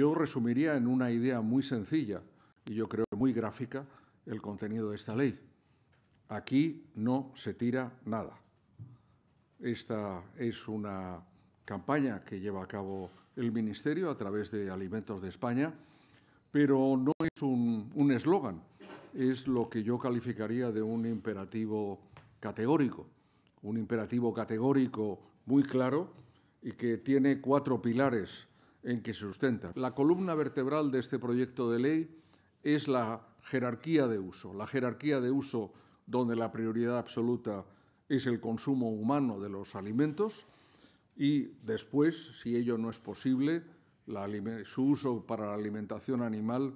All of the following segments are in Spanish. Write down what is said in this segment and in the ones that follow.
Yo resumiría en una idea muy sencilla y yo creo muy gráfica el contenido de esta ley. Aquí no se tira nada. Esta es una campaña que lleva a cabo el Ministerio a través de Alimentos de España, pero no es un eslogan, es lo que yo calificaría de un imperativo categórico, un imperativo categórico muy claro y que tiene cuatro pilares en que se sustenta. La columna vertebral de este proyecto de ley es la jerarquía de uso, la jerarquía de uso donde la prioridad absoluta es el consumo humano de los alimentos y después, si ello no es posible, su uso para la alimentación animal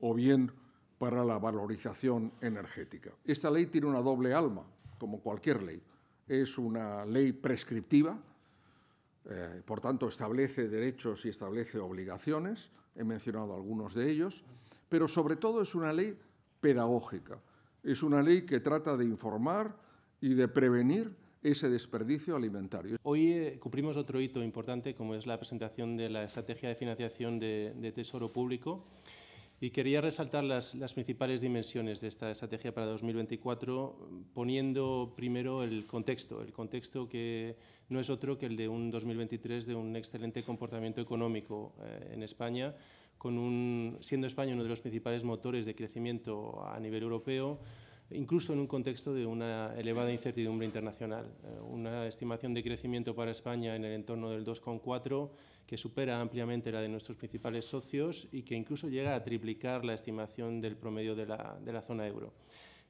o bien para la valorización energética. Esta ley tiene una doble alma, como cualquier ley. Es una ley prescriptiva, eh, por tanto, establece derechos y establece obligaciones, he mencionado algunos de ellos, pero sobre todo es una ley pedagógica, es una ley que trata de informar y de prevenir ese desperdicio alimentario. Hoy eh, cumplimos otro hito importante, como es la presentación de la Estrategia de Financiación de Tesoro Público. Y quería resaltar las, principales dimensiones de esta estrategia para 2024, poniendo primero el contexto, el contexto que no es otro que el de un 2023 de un excelente comportamiento económico eh, en España, con un, siendo España uno de los principales motores de crecimiento a nivel europeo, incluso en un contexto de una elevada incertidumbre internacional. Eh, una estimación de crecimiento para España en el entorno del 2,4, que supera ampliamente la de nuestros principales socios y que incluso llega a triplicar la estimación del promedio de la, de la zona euro.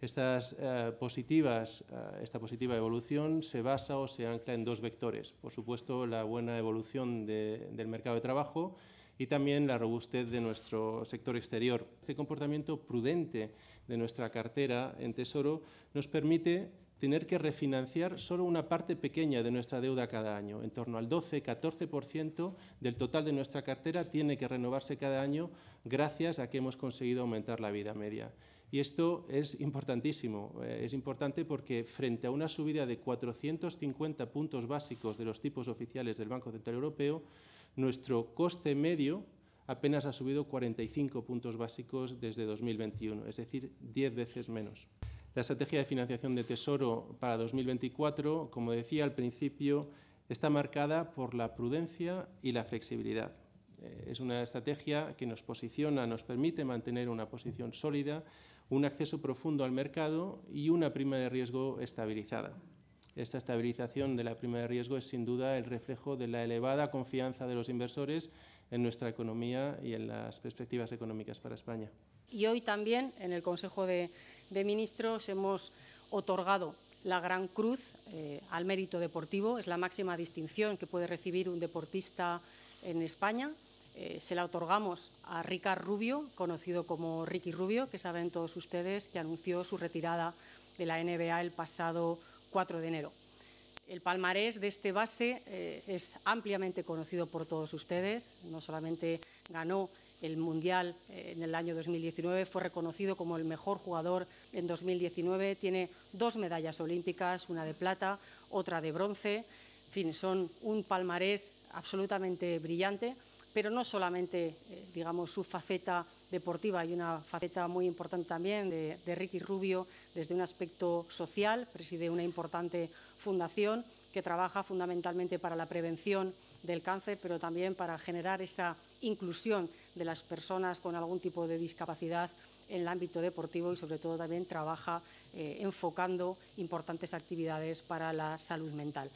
Estas, eh, positivas, eh, esta positiva evolución se basa o se ancla en dos vectores. Por supuesto, la buena evolución del mercado de trabajo, y también la robustez de nuestro sector exterior. Este comportamiento prudente de nuestra cartera en Tesoro nos permite tener que refinanciar solo una parte pequeña de nuestra deuda cada año. En torno al 12-14% del total de nuestra cartera tiene que renovarse cada año gracias a que hemos conseguido aumentar la vida media. Y esto es importantísimo. Eh, es importante porque frente a una subida de 450 puntos básicos de los tipos oficiales del Banco Central Europeo, nuestro coste medio apenas ha subido 45 puntos básicos desde 2021, es decir, 10 veces menos. La estrategia de financiación de Tesoro para 2024, como decía al principio, está marcada por la prudencia y la flexibilidad. Eh, es una estrategia que nos posiciona, nos permite mantener una posición sólida, un acceso profundo al mercado y una prima de riesgo estabilizada. Esta estabilización de la prima de riesgo es sin duda el reflejo de la elevada confianza de los inversores en nuestra economía y en las perspectivas económicas para España. Y hoy también en el Consejo de, Ministros hemos otorgado la Gran Cruz eh, al mérito deportivo. Es la máxima distinción que puede recibir un deportista en España. Eh, se la otorgamos a Ricard Rubio, conocido como Ricky Rubio, que saben todos ustedes que anunció su retirada de la NBA el pasado 4 de enero. El palmarés de este base eh, es ampliamente conocido por todos ustedes. No solamente ganó el Mundial eh, en el año 2019, fue reconocido como el mejor jugador en 2019. Tiene dos medallas olímpicas, una de plata, otra de bronce. En fin, son un palmarés absolutamente brillante pero no solamente, eh, digamos, su faceta deportiva, hay una faceta muy importante también de, Ricky Rubio desde un aspecto social, preside una importante fundación que trabaja fundamentalmente para la prevención del cáncer, pero también para generar esa inclusión de las personas con algún tipo de discapacidad en el ámbito deportivo y sobre todo también trabaja eh, enfocando importantes actividades para la salud mental.